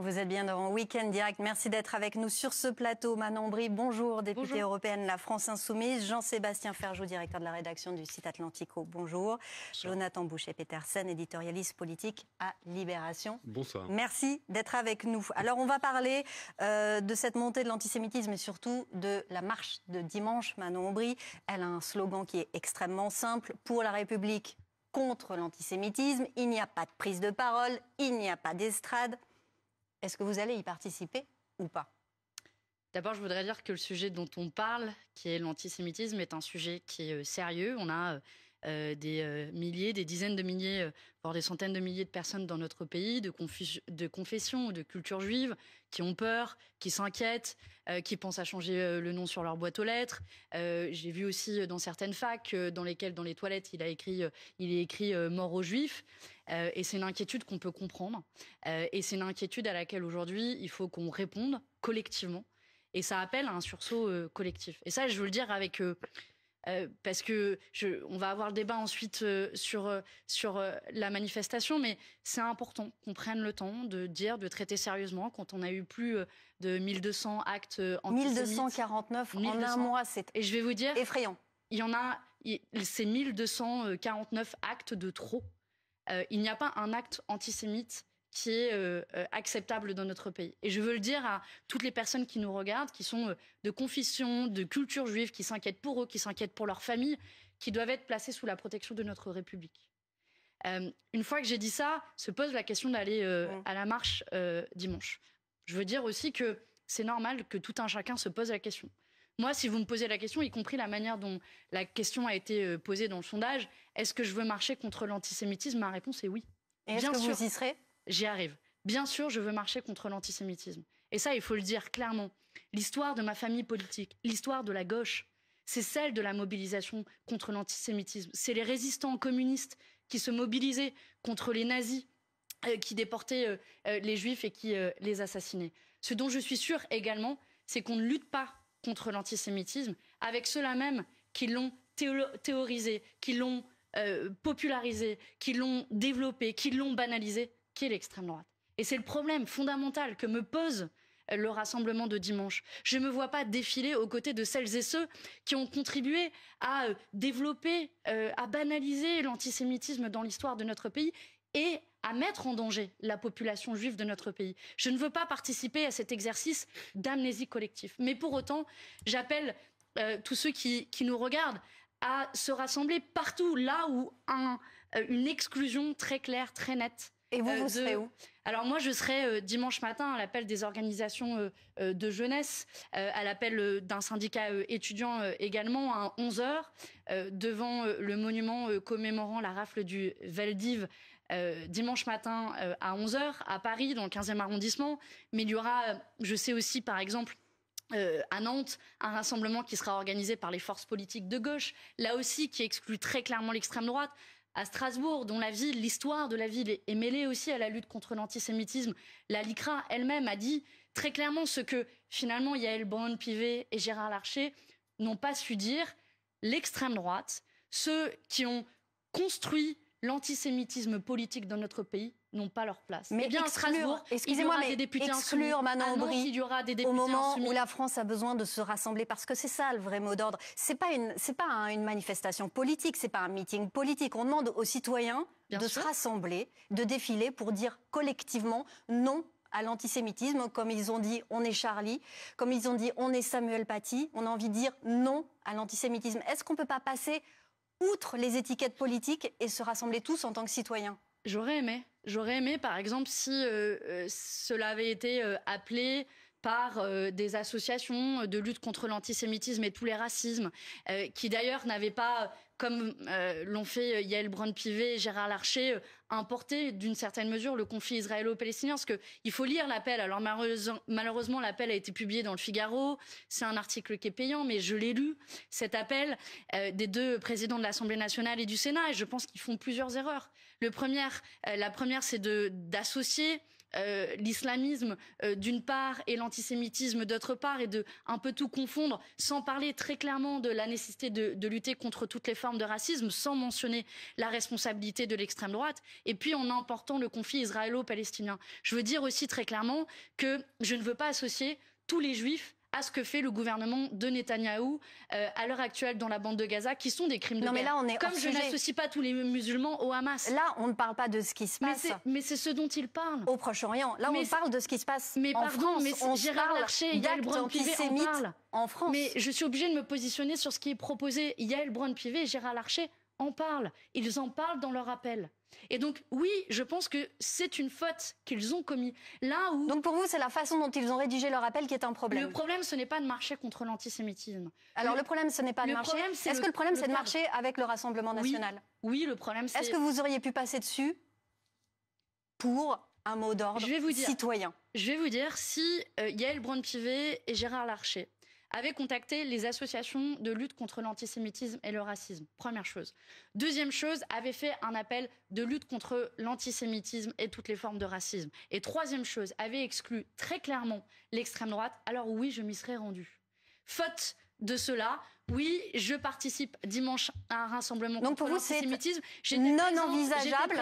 Vous êtes bien dans Week-end Direct. Merci d'être avec nous sur ce plateau. Manon Brie, bonjour, députée européenne La France Insoumise. Jean-Sébastien Ferjou, directeur de la rédaction du site Atlantico, bonjour. Jonathan Boucher-Petersen, éditorialiste politique à Libération. Bonsoir. Merci d'être avec nous. Alors, on va parler euh, de cette montée de l'antisémitisme et surtout de la marche de dimanche. Manon Brie, elle a un slogan qui est extrêmement simple. Pour la République, contre l'antisémitisme, il n'y a pas de prise de parole, il n'y a pas d'estrade est-ce que vous allez y participer ou pas D'abord, je voudrais dire que le sujet dont on parle, qui est l'antisémitisme, est un sujet qui est euh, sérieux. On a euh, euh, des euh, milliers, des dizaines de milliers, euh, voire des centaines de milliers de personnes dans notre pays de, de confession ou de culture juive qui ont peur, qui s'inquiètent, qui pensent à changer le nom sur leur boîte aux lettres. J'ai vu aussi dans certaines facs dans lesquelles, dans les toilettes, il a écrit, il est écrit mort aux juifs. et c'est une inquiétude qu'on peut comprendre. et c'est une inquiétude à laquelle aujourd'hui il faut qu'on réponde collectivement. Et ça appelle à un sursaut collectif. Et ça, je veux le dire avec euh, parce que on va avoir le débat ensuite euh, sur euh, sur la manifestation, mais c'est important qu'on prenne le temps de dire, de traiter sérieusement quand on a eu plus de 1200 actes antisémites. 1249 en un mois, c'est et je vais vous dire effrayant. Il y en a, c'est 1249 actes de trop. il n'y a pas un acte antisémite qui est euh, euh, acceptable dans notre pays. Et je veux le dire à toutes les personnes qui nous regardent, qui sont euh, de confession, de culture juive, qui s'inquiètent pour eux, qui s'inquiètent pour leur famille, qui doivent être placées sous la protection de notre République. une fois que j'ai dit ça, se pose la question d'aller à la marche dimanche. Je veux dire aussi que c'est normal que tout un chacun se pose la question. Moi, si vous me posez la question, y compris la manière dont la question a été posée dans le sondage, est-ce que je veux marcher contre l'antisémitisme Ma réponse est oui. Et est-ce que sûr. vous y serez j'y arrive. Bien sûr, je veux marcher contre l'antisémitisme. Et ça, il faut le dire clairement. L'histoire de ma famille politique, l'histoire de la gauche, c'est celle de la mobilisation contre l'antisémitisme. C'est les résistants communistes qui se mobilisaient contre les nazis euh, qui déportaient euh, euh, les juifs et qui les assassinaient. Ce dont je suis sûr également, c'est qu'on ne lutte pas contre l'antisémitisme avec ceux-là même qui l'ont théorisé, qui l'ont popularisé, qui l'ont développé, qui l'ont banalisé l'extrême droite. Et c'est le problème fondamental que me pose le rassemblement de dimanche. Je ne me vois pas défiler aux côtés de celles et ceux qui ont contribué à euh, développer, euh, à banaliser l'antisémitisme dans l'histoire de notre pays et à mettre en danger la population juive de notre pays. Je ne veux pas participer à cet exercice d'amnésie collective. Mais pour autant, j'appelle euh, tous ceux qui, nous regardent à se rassembler partout là où un, une exclusion très claire, très nette et vous, euh, vous serez où Alors moi, je serai euh, dimanche matin à l'appel des organisations euh, de jeunesse, à l'appel d'un syndicat étudiant également, à 11h, devant le monument commémorant la rafle du Veldiv. dimanche matin à 11h à Paris, dans le 15e arrondissement. Mais il y aura, je sais aussi par exemple, à Nantes, un rassemblement qui sera organisé par les forces politiques de gauche, là aussi qui exclut très clairement l'extrême droite à Strasbourg, dont la ville, l'histoire de la ville est mêlée aussi à la lutte contre l'antisémitisme. La LICRA elle-même a dit très clairement ce que finalement Yael Braun-Pivet et Gérard Larcher n'ont pas su dire. L'extrême droite, ceux qui ont construit l'antisémitisme politique dans notre pays n'ont pas leur place. Mais eh bien, exclure, excusez-moi, mais des exclure Manon ah Aubry des au moment où la France a besoin de se rassembler, parce que c'est ça le vrai mot d'ordre. C'est pas une, c'est pas une manifestation politique, c'est pas un meeting politique. On demande aux citoyens de se rassembler, de défiler pour dire collectivement non à l'antisémitisme, comme ils ont dit on est Charlie, comme ils ont dit on est Samuel Paty, on a envie de dire non à l'antisémitisme. Est-ce qu'on ne peut pas passer outre les étiquettes politiques et se rassembler tous en tant que citoyens J'aurais aimé. J'aurais aimé, par exemple, si euh, euh, cela avait été euh, appelé par des associations de lutte contre l'antisémitisme et tous les racismes, qui d'ailleurs n'avaient pas comme euh, l'ont fait euh, Yael Brand pivet et Gérard Larcher, euh, importer d'une certaine mesure le conflit israélo-palestinien. Parce qu'il faut lire l'appel. Alors malheureusement, l'appel a été publié dans le Figaro. C'est un article qui est payant, mais je l'ai lu, cet appel des deux présidents de l'Assemblée nationale et du Sénat. Et je pense qu'ils font plusieurs erreurs. la première, c'est d'associer euh, l'islamisme euh, d'une part et l'antisémitisme d'autre part et de un peu tout confondre sans parler très clairement de la nécessité de, de lutter contre toutes les formes de racisme sans mentionner la responsabilité de l'extrême droite et puis en important le conflit israélo-palestinien. Je veux dire aussi très clairement que je ne veux pas associer tous les juifs à ce que fait le gouvernement de Netanyahou euh, à l'heure actuelle dans la bande de Gaza, qui sont des crimes de guerre. Mais là, on est Comme je n'associe pas tous les musulmans au Hamas. Là, on ne parle pas de ce qui se passe. Mais c'est ce dont ils parlent. Au Proche-Orient. Là, on parle de ce qui se passe. Mais en France. mais Gérard Larcher, Yael brown pivet en parlent. France. Mais je suis obligée de me positionner sur ce qui est proposé. Yael brown pivet et Gérard Larcher en parlent. Ils en parlent dans leur appel. Et donc, oui, je pense que c'est une faute qu'ils ont commis. Là Donc, pour vous, c'est la façon dont ils ont rédigé leur appel qui est un problème. Le problème, ce n'est pas de marcher contre l'antisémitisme. Alors, le, problème, ce n'est pas de marcher. Est-ce que le problème, c'est de marcher avec le Rassemblement national oui, le problème, c'est. Est-ce que vous auriez pu passer dessus pour un mot d'ordre citoyen Je vais vous dire si euh, Yael et Gérard Larcher avait contacté les associations de lutte contre l'antisémitisme et le racisme. Première chose. Deuxième chose, avait fait un appel de lutte contre l'antisémitisme et toutes les formes de racisme. Et troisième chose, avait exclu très clairement l'extrême droite. Alors oui, je m'y serais rendue. Faute de cela, oui, je participe dimanche à un rassemblement Donc contre l'antisémitisme. c'est non envisageable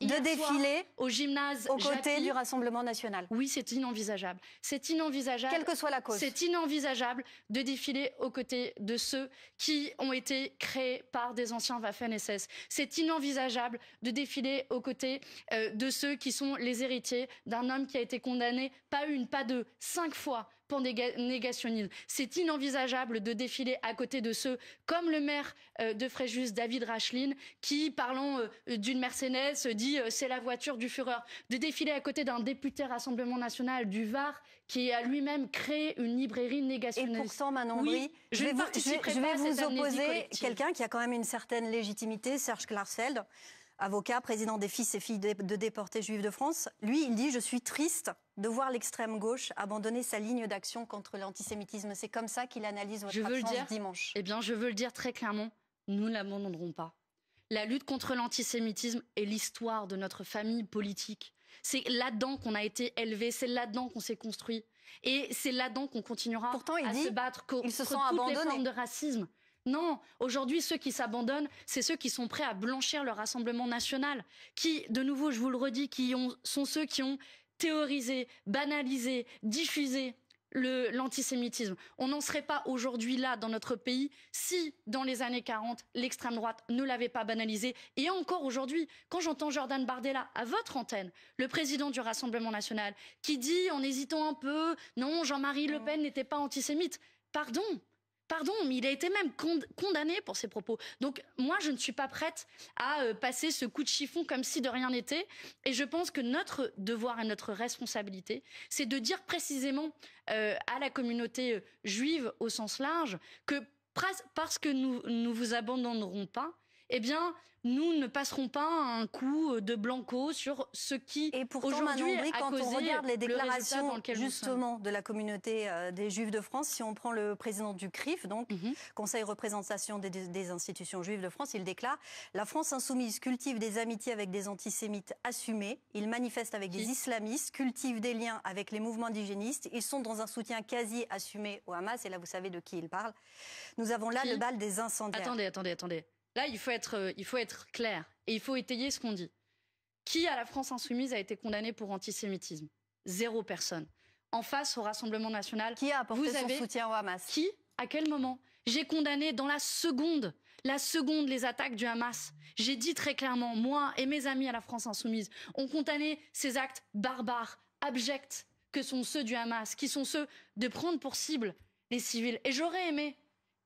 de défiler au gymnase aux côtés du Rassemblement national. Oui, c'est inenvisageable. C'est inenvisageable. Quelle que soit la cause. C'est inenvisageable de défiler aux côtés de ceux qui ont été créés par des anciens Waffen-SS. C'est inenvisageable de défiler aux côtés euh, de ceux qui sont les héritiers d'un homme qui a été condamné, pas une, pas deux, cinq fois c'est inenvisageable de défiler à côté de ceux comme le maire euh, de Fréjus, David Racheline, qui, parlant euh, d'une Mercedes, dit euh, c'est la voiture du Führer. De défiler à côté d'un député Rassemblement National du Var, qui a lui-même créé une librairie négationniste. Et pourtant, Manon oui, je, vais vous, je vais vous opposer quelqu'un qui a quand même une certaine légitimité, Serge Klarsfeld avocat, président des fils et filles de déportés juifs de France. Lui, il dit Je suis triste de voir l'extrême gauche abandonner sa ligne d'action contre l'antisémitisme. C'est comme ça qu'il analyse votre je veux dire, dimanche. Eh bien, je veux le dire très clairement nous ne l'abandonnerons pas. La lutte contre l'antisémitisme est l'histoire de notre famille politique. C'est là-dedans qu'on a été élevé, c'est là-dedans qu'on s'est construit. Et c'est là-dedans qu'on continuera à se battre contre toutes les formes de racisme. Non, aujourd'hui, ceux qui s'abandonnent, c'est ceux qui sont prêts à blanchir le Rassemblement national, qui, de nouveau, je vous le redis, sont ceux qui ont théorisé, banalisé, diffusé l'antisémitisme. On n'en serait pas aujourd'hui là dans notre pays si, dans les années 40, l'extrême droite ne l'avait pas banalisé. Et encore aujourd'hui, quand j'entends Jordan Bardella à votre antenne, le président du Rassemblement national, qui dit en hésitant un peu, non, Jean-Marie Le Pen n'était pas antisémite. Pardon, pardon, mais il a été même condamné pour ses propos. Donc moi, je ne suis pas prête à euh, passer ce coup de chiffon comme si de rien n'était. Et je pense que notre devoir et notre responsabilité, c'est de dire précisément euh, à la communauté euh, juive au sens large que parce que nous ne vous abandonnerons pas, eh bien, nous ne passerons pas un coup euh, de blanco sur ce qui et pourtant, aujourd'hui Manon Brie, quand on regarde les déclarations justement de la communauté euh, des Juifs de France, si on prend le président du CRIF, donc mhm. Conseil représentation des, institutions juives de France, il déclare la France insoumise cultive des amitiés avec des antisémites assumés, il manifeste avec des islamistes, cultive des liens avec les mouvements d'hygiénistes. ils sont dans un soutien quasi assumé au Hamas et là vous savez de qui il parle. Nous avons là le bal des incendiaires. Attendez, attendez, attendez. Là, euh, il faut être, clair et il faut étayer ce qu'on dit. Qui à la France insoumise a été condamné pour antisémitisme Zéro personne. En face au Rassemblement national, qui a apporté vous son soutien au Hamas Qui À quel moment J'ai condamné dans la seconde, la seconde les attaques du Hamas. J'ai dit très clairement, moi et mes amis à la France insoumise, on condamnait ces actes barbares, abjects que sont ceux du Hamas, qui sont ceux de prendre pour cible les civils. Et j'aurais aimé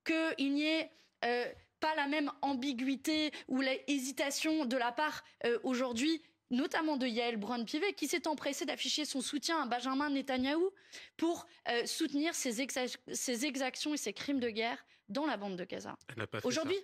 qu'il n'y ait euh, pas la même ambiguïté ou l'hésitation de la part euh, aujourd'hui notamment de Yael brown pivet qui s'est empressé d'afficher son soutien à Benjamin Netanyahou pour euh, soutenir ses, exactions et ses crimes de guerre dans la bande de Gaza. Aujourd'hui,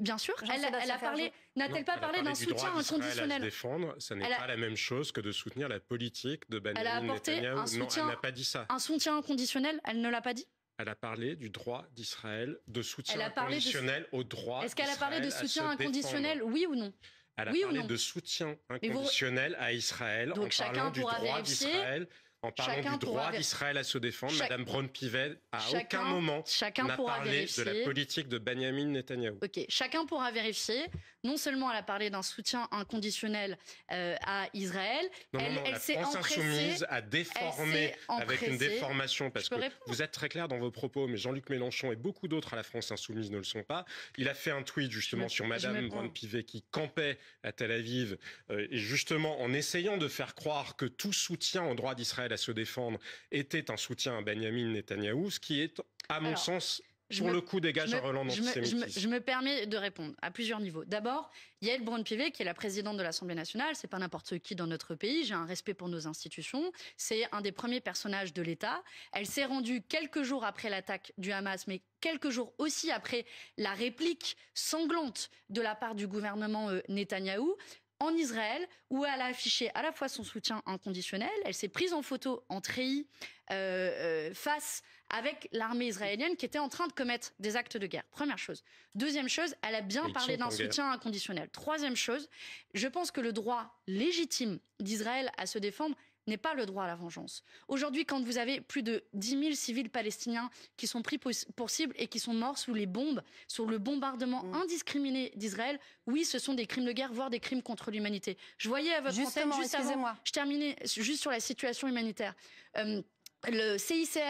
Bien sûr, elle, a parlé. N'a-t-elle pas parlé, d'un soutien inconditionnel défendre, ça n'est pas la même chose que de soutenir la politique de Benjamin Netanyahu. Elle a apporté elle n'a pas dit ça. Un soutien inconditionnel, elle ne l'a pas dit. Elle a parlé du droit d'Israël, de soutien inconditionnel au droit. Est-ce qu'elle a parlé de soutien inconditionnel, oui ou non Elle a parlé de soutien inconditionnel à Israël en parlant du droit d'Israël. En parlant du droit d'Israël à se défendre, Madame brown pivet à aucun moment, n'a parlé de la politique de Benjamin Netanyahu. Ok, chacun pourra vérifier non seulement elle a parlé d'un soutien inconditionnel euh, à Israël, non, elle, non, non, elle s'est insoumise a déformé avec une déformation parce que vous êtes très clair dans vos propos, mais Jean-Luc Mélenchon et beaucoup d'autres à la France insoumise ne le sont pas. Il a fait un tweet justement sur Madame Van Pivet qui campait à Tel Aviv euh, et justement en essayant de faire croire que tout soutien au droit d'Israël à se défendre était un soutien à Benjamin Netanyahou, ce qui est à mon sens je le coup, dégage un Je, me permets de répondre à plusieurs niveaux. D'abord, Yael Braun-Pivet, qui est la présidente de l'Assemblée nationale, c'est pas n'importe qui dans notre pays. J'ai un respect pour nos institutions. C'est un des premiers personnages de l'État. Elle s'est rendue quelques jours après l'attaque du Hamas, mais quelques jours aussi après la réplique sanglante de la part du gouvernement euh, Netanyahou en Israël, où elle a affiché à la fois son soutien inconditionnel, elle s'est prise en photo en treillis euh, euh, face avec l'armée israélienne qui était en train de commettre des actes de guerre. Première chose. Deuxième chose, elle a bien parlé d'un soutien inconditionnel. Troisième chose, je pense que le droit légitime d'Israël à se défendre n'est pas le droit à la vengeance. Aujourd'hui, quand vous avez plus de 10 000 civils palestiniens qui sont pris pour cible et qui sont morts sous les bombes, sous le bombardement mm. indiscriminé d'Israël, oui, ce sont des crimes de guerre, voire des crimes contre l'humanité. Je voyais à votre antenne, juste avant, je terminais juste sur la situation humanitaire. Euh, le CICR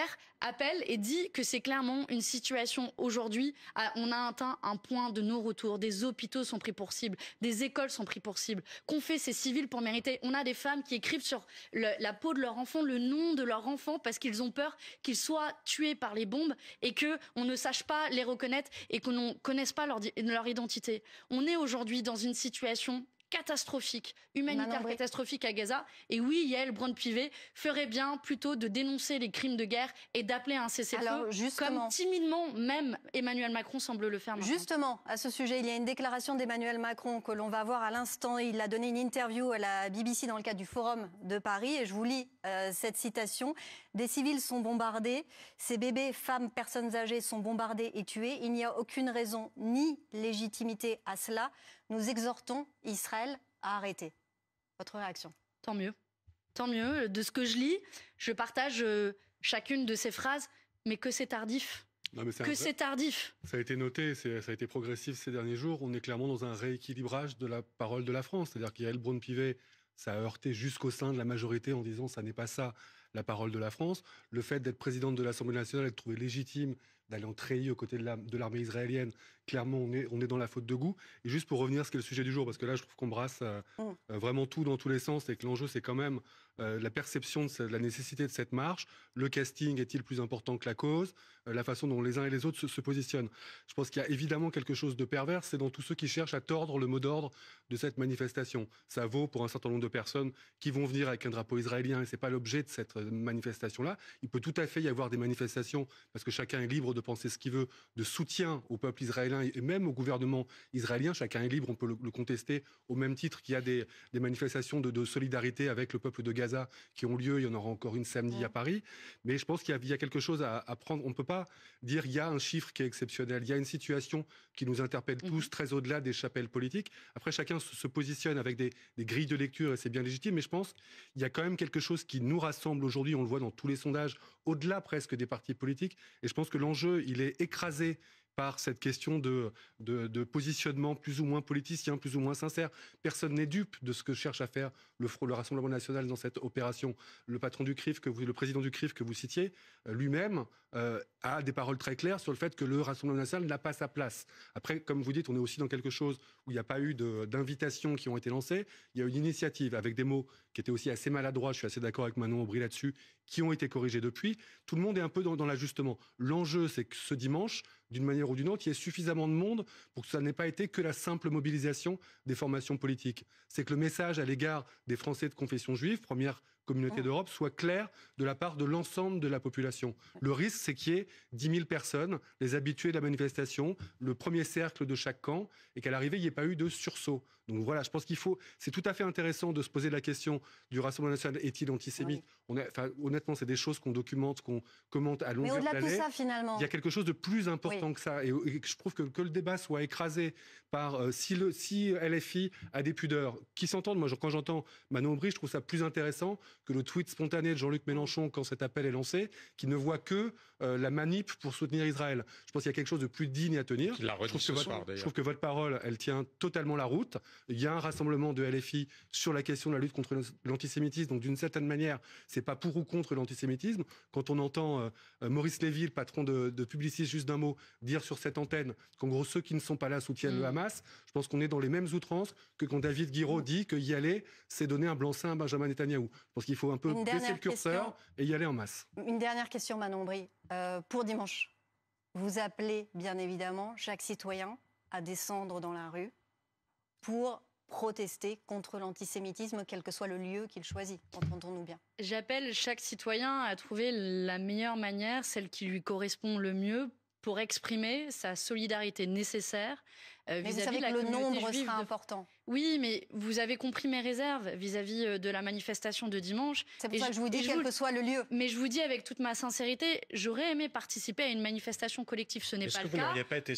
appelle et dit que c'est clairement une situation aujourd'hui. On a atteint un point de non-retour. Des hôpitaux sont pris pour cible, des écoles sont pris pour cible. Qu'on fait ces civils pour mériter On a des femmes qui écrivent sur la peau de leur enfant le nom de leur enfant parce qu'ils ont peur qu'ils soient tués par les bombes et que on ne sache pas les reconnaître et qu'on ne connaisse pas leur identité. On est aujourd'hui dans une situation catastrophique, humanitaire catastrophique à Gaza. Et oui, Yael Brand-Pivet ferait bien plutôt de dénoncer les crimes de guerre et d'appeler à un cessez-le-feu, comme timidement même Emmanuel Macron semble le faire Justement, à ce sujet, il y a une déclaration d'Emmanuel Macron que l'on va voir à l'instant. Il a donné une interview à la BBC dans le cadre du Forum de Paris et je vous lis euh, cette citation. Des civils sont bombardés, ces bébés, femmes, personnes âgées sont bombardés et tués. Il n'y a aucune raison ni légitimité à cela. Nous exhortons Israël à arrêter. Votre réaction Tant mieux. Tant mieux. De ce que je lis, je partage euh, chacune de ces phrases, mais que c'est tardif. que c'est tardif. Ça a été noté, ça a été progressif ces derniers jours. On est clairement dans un rééquilibrage de la parole de la France. C'est-à-dire qu'Yael Braun-Pivet, ça a heurté jusqu'au sein de la majorité en disant ça n'est pas ça la parole de la France. Le fait d'être présidente de l'Assemblée nationale et de trouver légitime d'aller en treillis aux côtés de l'armée israélienne. Clairement, on est, on est dans la faute de goût. Et juste pour revenir à ce qu'est le sujet du jour, parce que là, je trouve qu'on brasse euh, mm. euh, vraiment tout dans tous les sens et que l'enjeu, c'est quand même euh, la perception de, la nécessité de cette marche. Le casting est-il plus important que la cause La façon dont les uns et les autres se, positionnent. Je pense qu'il y a évidemment quelque chose de pervers, c'est dans tous ceux qui cherchent à tordre le mot d'ordre de cette manifestation. Ça vaut pour un certain nombre de personnes qui vont venir avec un drapeau israélien et c'est pas l'objet de cette manifestation-là. Il peut tout à fait y avoir des manifestations parce que chacun est libre de de penser ce qu'il veut, de soutien au peuple israélien et même au gouvernement israélien. Chacun est libre, on peut le, contester, au même titre qu'il y a des, manifestations de, solidarité avec le peuple de Gaza qui ont lieu. Il y en aura encore une samedi à Paris. Mais je pense qu'il y, a quelque chose à, prendre. On ne peut pas dire il y a un chiffre qui est exceptionnel. Il y a une situation qui nous interpelle tous, mhm. très au-delà des chapelles politiques. Après, chacun se, positionne avec des, des grilles de lecture et c'est bien légitime. Mais je pense qu'il y a quand même quelque chose qui nous rassemble aujourd'hui. On le voit dans tous les sondages, au-delà presque des partis politiques. Et je pense que l'enjeu il est écrasé, par cette question de, positionnement plus ou moins politicien, plus ou moins sincère. Personne n'est dupe de ce que cherche à faire le, le, Rassemblement national dans cette opération. Le patron du CRIF, que le président du CRIF que vous citiez, euh, lui-même euh, a des paroles très claires sur le fait que le Rassemblement national n'a pas sa place. Après, comme vous dites, on est aussi dans quelque chose où il n'y a pas eu d'invitations qui ont été lancées. Il y a eu une initiative avec des mots qui étaient aussi assez maladroits, je suis assez d'accord avec Manon Aubry là-dessus, qui ont été corrigés depuis. Tout le monde est un peu dans l'ajustement. L'enjeu, c'est que ce dimanche, d'une manière ou d'une autre, il y a suffisamment de monde pour que ça n'ait pas été que la simple mobilisation des formations politiques. C'est que le message à l'égard des Français de confession juive, première communauté mm. d'Europe soit claire de la part de l'ensemble de la population. Le risque, c'est qu'il y ait 10 000 personnes, les habitués de la manifestation, le premier cercle de chaque camp, et qu'à l'arrivée, il n'y ait pas eu de sursaut. Donc voilà, je pense qu'il faut. C'est tout à fait intéressant de se poser la question du Rassemblement national est-il antisémite On Honnêtement, c'est des choses qu'on documente, qu'on commente à longueur Mais au-delà de ça, finalement. Il y a quelque chose de plus important que ça. Et, je trouve que, que le débat soit écrasé par euh, si, le, si LFI a des pudeurs, qui s'entendent. Moi, quand j'entends Manon Aubry, je trouve ça plus intéressant que le tweet spontané de Jean-Luc Mélenchon quand cet appel est lancé, qui ne voit que euh, la manip pour soutenir Israël. Je pense qu'il y a quelque chose de plus digne à tenir. je, trouve que votre, parole, elle tient totalement la route. Il y a un rassemblement de LFI sur la question de la lutte contre l'antisémitisme. Donc d'une certaine manière, c'est pas pour ou contre l'antisémitisme. Quand on entend euh, euh, Maurice Lévy, le patron de, Publicis, juste d'un mot, dire sur cette antenne qu'en gros ceux qui ne sont pas là soutiennent le mm. Hamas, je pense qu'on est dans les mêmes outrances que quand David Guiraud mm. dit que y aller, c'est donner un blanc-seing à Benjamin Netanyahou. Je pense qu'il faut un peu baisser le curseur et y aller en masse. Une dernière question, Manon Brie. Euh, pour dimanche. Vous appelez bien évidemment chaque citoyen à descendre dans la rue pour protester contre l'antisémitisme, quel que soit le lieu qu'il choisit, entendons-nous bien. J'appelle chaque citoyen à trouver la meilleure manière, celle qui lui correspond le mieux, pour exprimer sa solidarité nécessaire euh, mais vous savez que le nombre sera important. Oui, mais vous avez compris mes réserves vis-à-vis euh, de la manifestation de dimanche. C'est pour ça que je vous dis, quel que soit le lieu. Mais je vous dis avec toute ma sincérité, j'aurais aimé participer à une manifestation collective. Ce n'est pas le cas.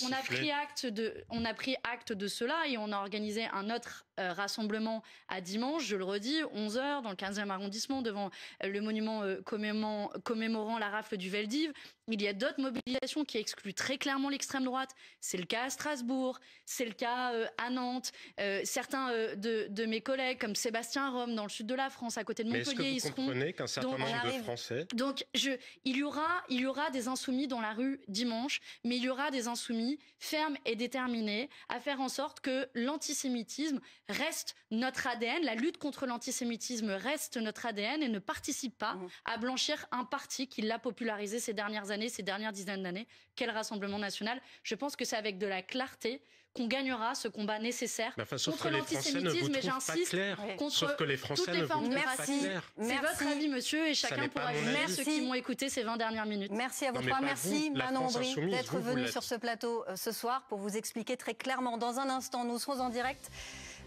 on a pris acte de, on a pris acte de cela et on a organisé un autre euh, rassemblement à dimanche. Je le redis, 11 h dans le 15e arrondissement devant le monument commémorant, commémorant la rafle du Veldiv. Il y a d'autres mobilisations qui excluent très clairement l'extrême droite. C'est le cas à Strasbourg. C'est le cas euh, à Nantes. Euh, certains euh, de, mes collègues, comme Sébastien Rome, dans le sud de la France, à côté de Montpellier, comprenez qu'un certain nombre de Français. Donc, il, y aura, des insoumis dans la rue dimanche, mais il y aura des insoumis fermes et déterminés à faire en sorte que l'antisémitisme reste notre ADN, la lutte contre l'antisémitisme reste notre ADN et ne participe pas mmh. à blanchir un parti qui l'a popularisé ces dernières années, ces dernières dizaines d'années, Quel Rassemblement national. Je pense que c'est avec de la clarté qu'on gagnera ce combat nécessaire contre l'antisémitisme. Mais j'insiste, contre que les Français toutes les formes de racisme. C'est votre avis, monsieur, et chacun pourra juger ceux qui m'ont écouté ces 20 dernières minutes. Merci à vous trois. Merci, Manon Aubry, d'être venu sur ce plateau euh, ce soir pour vous expliquer très clairement. Dans un instant, nous serons en direct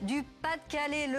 du Pas-de-Calais.